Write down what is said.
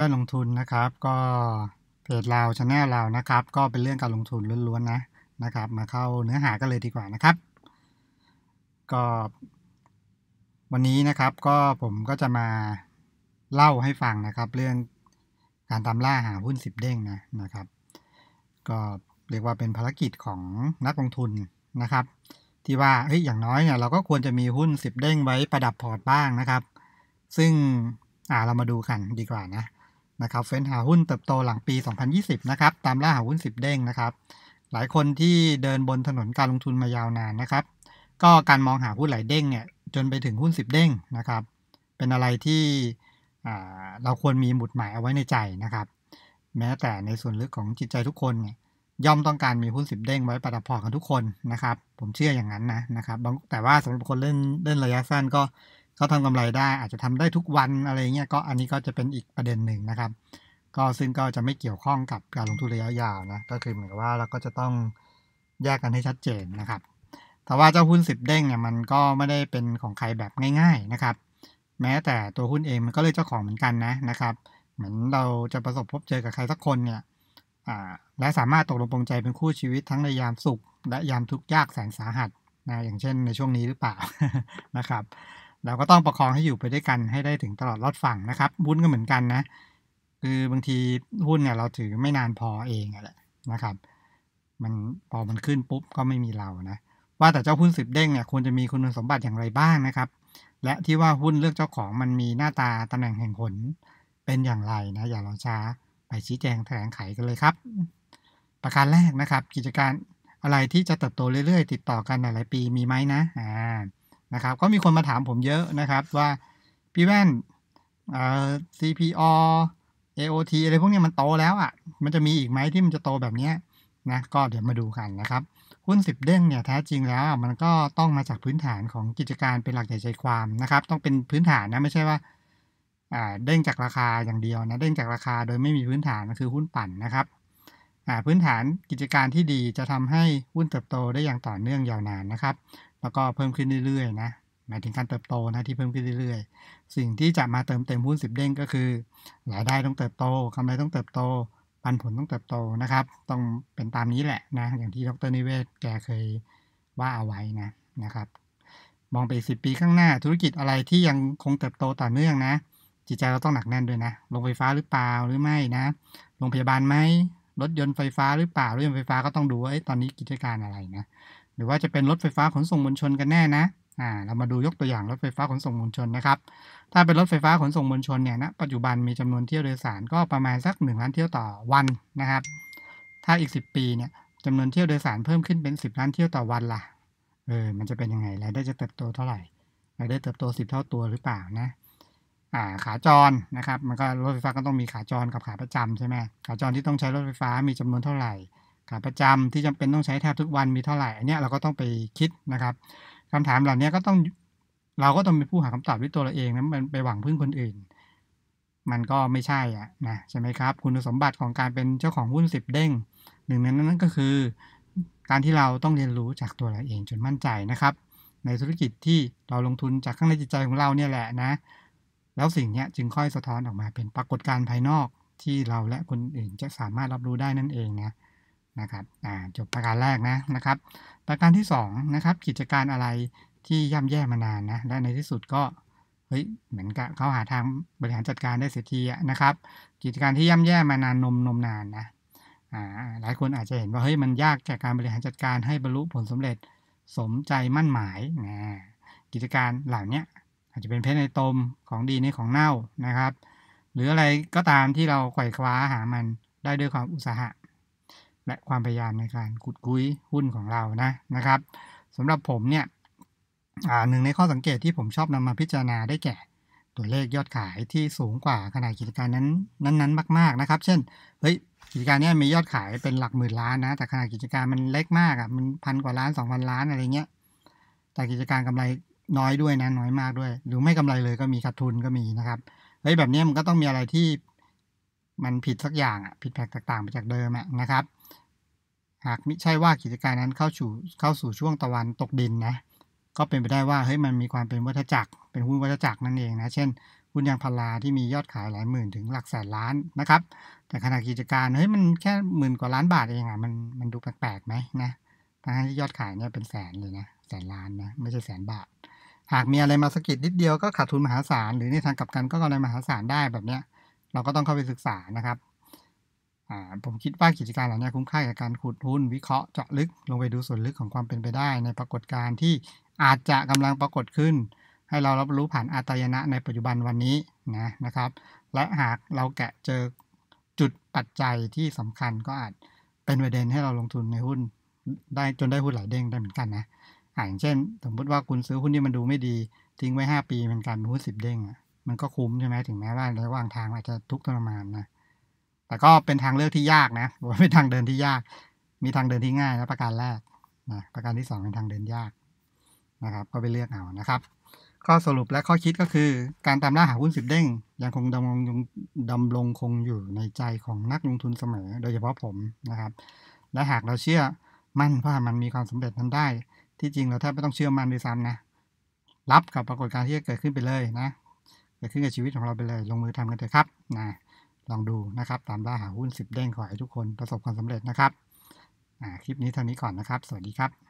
ก็ลงทุนนะครับ ก็เพจเราชาแนลเรานะครับ ก็เป็นเรื่องการลงทุนล้วนๆนะนะครับ มาเข้าเนื้อหากันเลยดีกว่านะครับ ก็ วันนี้นะครับก็ผมก็จะมาเล่าให้ฟังนะครับ เรื่องการตามล่าหาหุ้นสิบเด้งนะนะครับ ก็เรียกว่าเป็นภารกิจของนักลงทุนนะครับ ที่ว่าเฮ้ยอย่างน้อยเนี่ยเราก็ควรจะมีหุ้นสิบเด้งไว้ประดับพอร์ตบ้างนะครับ ซึ่งอ่าเรามาดูกันดีกว่านะนะครับเฟ้นหาหุ้นเติบโตหลังปี 2020 นะครับตามล่าหาหุ้น 10 เด้งนะครับ หลายคนที่เดินบนถนนการลงทุนมายาวนานนะครับ ก็การมองหาหุ้นหลายเด้งเนี่ยจนไปถึงหุ้น 10 เด้งนะครับเป็นอะไรที่เราควรมีหมุดหมายเอาไว้ในใจนะครับ แม้แต่ในส่วนลึกของจิตใจทุกคนเนี่ยย่อมต้องการมีหุ้น 10 เด้ง ไว้ประดับพอรกันทุกคนนะครับ ผมเชื่ออย่างนั้นนะนะครับแต่ว่าสำหรับคนเล่นเล่นระยะสั้นก็เขาทำกำไรได้อาจจะทำได้ทุกวันอะไรเงี้ยก็อันนี้ก็จะเป็นอีกประเด็นหนึ่งนะครับ ก็ซึ่งก็จะไม่เกี่ยวข้องกับการลงทุนระยะยาวนะก็คือเหมือนกับว่าเราก็จะต้องแยกกันให้ชัดเจนนะครับแต่ว่าเจ้าหุ้นสิบเด้งเนี่ยมันก็ไม่ได้เป็นของใครแบบง่าย ๆนะครับ แม้แต่ตัวหุ้นเองมันก็เลือกเจ้าของเหมือนกันนะนะครับ เหมือนเราจะประสบพบเจอกับใครสักคนเนี่ยและสามารถตกลงปรงใจเป็นคู่ชีวิตทั้งในยามสุข และยามทุกข์ยากแสนสาหัสนะอย่างเช่น ในช่วงนี้หรือเปล่านะครับเราก็ต้องประคองให้อยู่ไปด้วยกันให้ได้ถึงตลอดรอดฝั่งนะครับ หุ้นก็เหมือนกันนะ คือบางทีหุ้นเนี่ยเราถือไม่นานพอเองแหละนะครับ มันพอมันขึ้นปุ๊บก็ไม่มีเรานะว่าแต่เจ้าหุ้นสิบเด้งเนี่ยควรจะมีคุณสมบัติอย่างไรบ้างนะครับ และที่ว่าหุ้นเลือกเจ้าของมันมีหน้าตาตำแหน่งแห่งผลเป็นอย่างไรนะอย่ารอช้าไปชี้แจงแถลงไขกันเลยครับ ประการแรกนะครับ กิจการอะไรที่จะเติบโตเรื่อย ๆ ติดต่อกันหลายๆปีมีไหมนะอ่านะครับก็มีคน มาถามผม เยอะ นะครับ ว่าพี่แว่นเอ่อ CPO AOT อะไรพวกนี้มันโตแล้วอะ่ะ มันจะมีอีกไหมที่มันจะโตแบบนี้นะก็เดี๋ยวมาดูกันนะครับ หุ้นสิบเด้งเนี่ยแท้จริงแล้วมันก็ต้องมาจากพื้นฐานของกิจการเป็นหลักใหญ่ใจความนะครับ ต้องเป็นพื้นฐานนะไม่ใช่ว่าอ่าเด้งจากราคาอย่างเดียวนะเด้งจากราคาโดยไม่มีพื้นฐานก็คือหุ้นปั่นนะครับอ่าพื้นฐานกิจการที่ดีจะทำให้หุ้นเติบโตได้อย่างต่อเนื่องยาวนานนะครับแล้วก็เพิ่มขึ้นเรื่อยๆ นะหมายถึงการเติบโตนะที่เพิ่มขึ้นเรื่อยๆ สิ่งที่จะมาเติมเต็มหุ้นสิบเด้งก็คือรายได้ต้องเติบโตกำไรต้องเติบโตปันผลต้องเติบโตนะครับ ต้องเป็นตามนี้แหละนะ อย่างที่ดรนิเวศแกเคยว่าเอาไว้นะนะครับ มองไปสิบปีข้างหน้าธุรกิจอะไรที่ยังคงเติบโตต่อเนื่องนะ จิตใจเราต้องหนักแน่นด้วยนะโรงไฟฟ้าหรือเปล่าหรือไม่นะโรงพยาบาลไหมรถยนต์ไฟฟ้าหรือเปล่ารถยนต์ไฟฟ้าก็ต้องดูว่าตอนนี้กิจการอะไรนะหรือว่าจะเป็นรถไฟฟ้าขนส่งมวลชนกันแน่นะ อ่า เรามาดูยกตัวอย่างรถไฟฟ้าขนส่งมวลชนนะครับ ถ้าเป็นรถไฟฟ้าขนส่งมวลชนเนี่ยนะปัจจุบันมีจำนวนเที่ยวโดยสารก็ประมาณสัก1ล้านเที่ยวต่อวันนะครับ ถ้าอีก 10 ปีเนี่ยจำนวนเที่ยวโดยสารเพิ่มขึ้นเป็น 10ล้านเที่ยวต่อวันละ่ะเออ มันจะเป็นยังไงรายได้จะเติบโตเท่าไหร่รายได้เติบโต10 เท่าตัวหรือเปล่านะ อ่า ขาจรนะครับ มันก็รถไฟฟ้าก็ต้องมีขาจรกับขาประจำใช่ไหมขาจรที่ต้องใช้รถไฟฟ้ามีจำนวนเท่าไหร่ขาประจำที่จำเป็นต้องใช้แทบทุกวันมีเท่าไหร่เนี่ยเราก็ต้องไปคิดนะครับ คำถามเหล่านี้ก็ต้องเราก็ต้องเป็นผู้หาคำตอบด้วยตัวเราเองนะมันไปหวังพึ่งคนอื่น มันก็ไม่ใช่อ่ะนะใช่ไหมครับ คุณสมบัติของการเป็นเจ้าของหุ้นสิบเด้งหนึ่งในนั้นก็คือ การที่เราต้องเรียนรู้จากตัวเราเอง จนมั่นใจนะครับ ในธุรกิจที่เราลงทุนจากข้างในจิตใจของเราเนี่ยแหละนะแล้วสิ่งนี้จึงค่อยสะท้อนออกมาเป็นปรากฏการณ์ภายนอกที่เราและคนอื่นจะสามารถรับรู้ได้นั่นเองนะนะครับจบประการแรกนะนะครับประการที่ 2 นะครับกิจการอะไรที่ย่ำแย่มานานนะและในที่สุดก็เฮ้ยเหมือนกับเขาหาทางบริหารจัดการได้เสียทีนะครับ กิจการที่ย่ำแย่มานานนมนมนานนะหลายคนอาจจะเห็นว่าเฮ้ยมันยากแก่การบริหารจัดการให้บรรลุผลสำเร็จสมใจมั่นหมายนะกิจการเหล่านี้อาจจะเป็นเพชรในตมของดีในของเน่านะครับหรืออะไรก็ตามที่เราไขว่คว้าหา มันได้ด้วยความอุตสาหะและความพยายามในการขุดคุ้ยหุ้นของเรานะนะครับสำหรับผมเนี่ยหนึ่งในข้อสังเกตที่ผมชอบนำมาพิจารณาได้แก่ตัวเลขยอดขายที่สูงกว่าขนาดกิจการนั้นนั้น ๆ มาก ๆนะครับ เช่นเฮ้ยกิจการนี้มียอดขายเป็นหลักหมื่นล้านนะแต่ขนาดกิจการมันเล็กมากอ่ะมันพันกว่าล้านสองพันล้านอะไรเงี้ยแต่กิจการกำไรน้อยด้วยนะน้อยมากด้วย หรือไม่กำไรเลยก็มีขาดทุนก็มีนะครับเฮ้ยแบบนี้มันก็ต้องมีอะไรที่มันผิดสักอย่างอ่ะผิดแปลกต่างไปจากเดิมอ่ะนะครับ หากไม่ใช่ว่ากิจการนั้นเข้าสู่เข้าสู่ช่วงตะวันตกดินนะ ก็เป็นไปได้ว่าเฮ้ยมันมีความเป็นวัฏจักรเป็นหุ้นวัฏจักรนั่นเองนะ เช่นหุ้นยางพาราที่มียอดขายหลายหมื่นถึงหลักแสนล้านนะครับ แต่ขณะกิจการเฮ้ยมันแค่หมื่นกว่าล้านบาทเองอ่ะมันมันดูแปลกๆไหมนะทั้งที่ยอดขายเนี่ยเป็นแสนเลยนะแสนล้านนะไม่ใช่แสนบาท หากมีอะไรมาสกิดนิดเดียวก็ขาดทุนมหาศาลหรือในทางกลับกันก็กำไรมหาศาลได้แบบเนี้ยเราก็ต้องเข้าไปศึกษานะครับ ผมคิดว่ากิจการเหล่านี้ คุ้มค่ากับการขุดหุ้นวิเคราะห์เจาะลึกลงไปดูส่วนลึกของความเป็นไปได้ ในปรากฏการณ์ที่อาจจะกำลังปรากฏขึ้น ให้เรารับรู้ผ่านอาตายนะในปัจจุบันวันนี้นะนะครับ และหากเราแกะเจอจุดปัจจัยที่สำคัญก็อาจเป็นประเด็นให้เราลงทุนในหุ้นได้จนได้หุ้นหลายเด้งได้เหมือนกันนะอย่างเช่น สมมติว่าคุณซื้อหุ้นที่มันดูไม่ดีทิ้งไว้ 5 ปีเป็นการหุ้นสิบเด้งอะมันก็คุ้มใช่ไหมถึงแม้ว่าระหว่างทางอาจจะทุกข์ทรมานนะแต่ก็เป็นทางเลือกที่ยากนะว่าเป็นทางเดินที่ยากมีทางเดินที่ง่ายนะประการแรกนะประการที่สองเป็นทางเดินยากนะครับ ก็ไปเลือกเอานะครับข้อสรุปและข้อคิดก็คือ การตามล่าหาหุ้นสิบเด้ง ยังคงดำรงดำรงคงอยู่ในใจของนักลงทุนเสมอ โดยเฉพาะผมนะครับ และหากเราเชื่อมั่นว่ามันมีความสำเร็จทํนได้ ที่จริงเราแทบไม่ต้องเชื่อมันเลยซ้ำนะรับกับปรากฏการณ์ที่จะเกิดขึ้นไปเลยนะเกิดขึ้นกับชีวิตของเราไปเลยลงมือทำกันเถอะครับนะลองดูนะครับตามล่าหาหุ้นสิบเด้งขอให้ทุกคนประสบความสำเร็จนะครับ คลิปนี้เท่านี้ก่อนนะครับ สวัสดีครับ